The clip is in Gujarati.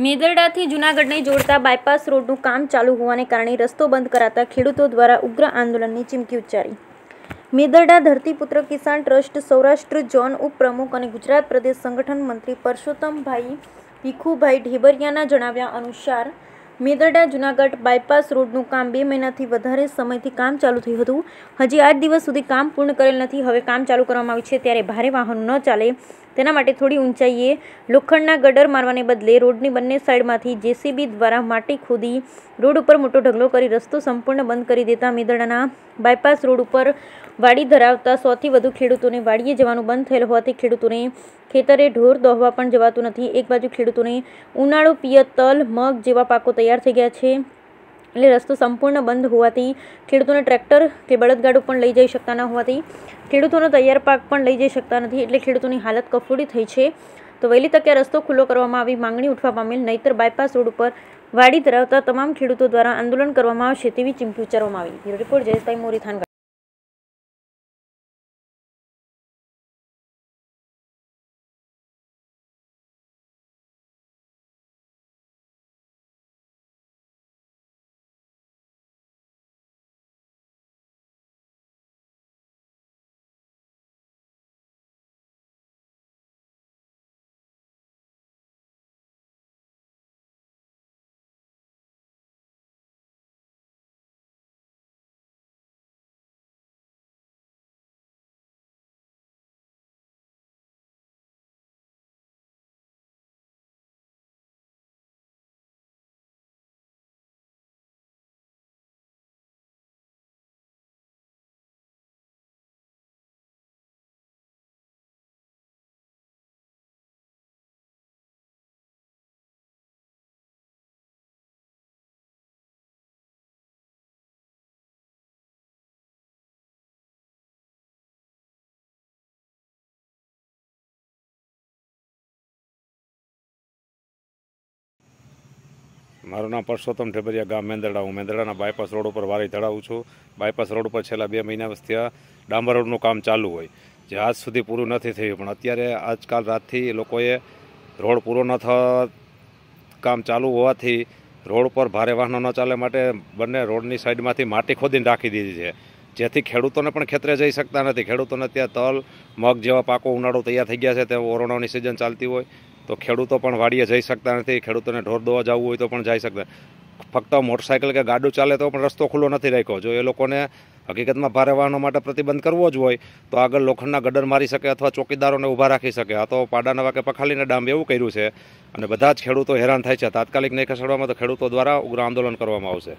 મેદરડાથી જૂનાગઢને જોડતા બાયપાસ રોડનું કામ ચાલુ હોવાને કારણે રસ્તો બંધ કરાતા ખેડૂતો દ્વારા ઉગ્ર આંદોલનની ચીમકી ઉચ્ચારી મેદરડા ધરતીપુત્ર કિસાન ટ્રસ્ટ સૌરાષ્ટ્ર ઝોન ઉપપ્રમુખ અને ગુજરાત પ્રદેશ સંગઠન મંત્રી પરસોત્તમભાઈ ભીખુભાઈ ઢેબરિયાના જણાવ્યા અનુસાર મેદરડા જૂનાગઢ બાયપાસ રોડનું કામ બે મહિનાથી વધારે સમયથી કામ ચાલુ થયું હતું હજી આઠ દિવસ સુધી કામ પૂર્ણ કરેલ નથી હવે કામ ચાલુ કરવામાં આવ્યું છે ત્યારે ભારે વાહન ન ચાલે તેના માટે થોડી ઊંચાઈએ લોખંડના ગડર મારવાને બદલે રોડની બંને સાઈડમાંથી જેસીબી દ્વારા માટી ખોદી રોડ ઉપર મોટો ઢગલો કરી રસ્તો સંપૂર્ણ બંધ કરી દેતા મેદરડાના બાયપાસ રોડ ઉપર વાડી ધરાવતા સોથી વધુ ખેડૂતોને વાડીએ જવાનું બંધ થયેલ હોવાથી ખેડૂતોને ખેતરે ઢોર દોહવા પણ જવાતું નથી એક બાજુ ખેડૂતોને ઉનાળો પિયત તલ મગ જેવા પાકો તૈયાર થઈ ગયા છે એટલે રસ્તો સંપૂર્ણ બંધ હોવાથી ખેડૂતોને ટ્રેક્ટર કે બળદગાડું પણ લઈ જઈ શકતા ન હોવાથી ખેડૂતોનો તૈયાર પાક પણ લઈ જઈ શકતા નથી એટલે ખેડૂતોની હાલત કફોડી થઈ છે તો વહેલી તકે રસ્તો ખુલ્લો કરવામાં આવી માંગણી ઉઠવા પામેલ નહીતર બાયપાસ રોડ ઉપર વાડી ધરાવતા તમામ ખેડૂતો દ્વારા આંદોલન કરવામાં આવશે તેવી ચીમકી ઉચ્ચારવામાં આવી રિપોર્ટ જયેશભાઈ મોરી થાનગઢ મારું નામ પરસોત્તમ ઠેબરિયા ગામ મેંદરડા હું મેંદરડાના બાયપાસ રોડ ઉપર વારી ધડાવું છું બાયપાસ રોડ ઉપર છેલ્લા બે મહિના વસ્તી ડાંબર રોડનું કામ ચાલુ હોય જે આજ સુધી પૂરું નથી થયું પણ અત્યારે આજકાલ રાતથી લોકોએ રોડ પૂરો ન થવા કામ ચાલુ હોવાથી રોડ પર ભારે વાહનો ન ચાલે માટે બંને રોડની સાઈડમાંથી માટી ખોદીને રાખી દીધી છે જેથી ખેડૂતોને પણ ખેતરે જઈ શકતા નથી ખેડૂતોને ત્યાં તલ મગ જેવા પાકો ઉનાળો તૈયાર થઈ ગયા છે તે ઓરણોની સિઝન ચાલતી હોય તો ખેડૂતો પણ વાડીએ જઈ શકતા નથી ખેડૂતોને ઢોર દોવા જવું હોય તો પણ જઈ શકતા ફક્ત મોટરસાઇકલ કે ગાડું ચાલે તો પણ રસ્તો ખુલ્લો નથી રાખ્યો જો એ લોકોને હકીકતમાં ભારે વાહનો માટે પ્રતિબંધ કરવો જ હોય તો આગળ લોખંડના ગડર મારી શકે અથવા ચોકીદારોને ઊભા રાખી શકે આ તો પાડા નવા કે પખાલીને ડામ એવું કર્યું છે અને બધા જ ખેડૂતો હેરાન થાય છે તાત્કાલિક નહીં ખસેડવામાં તો ખેડૂતો દ્વારા ઉગ્ર આંદોલન કરવામાં આવશે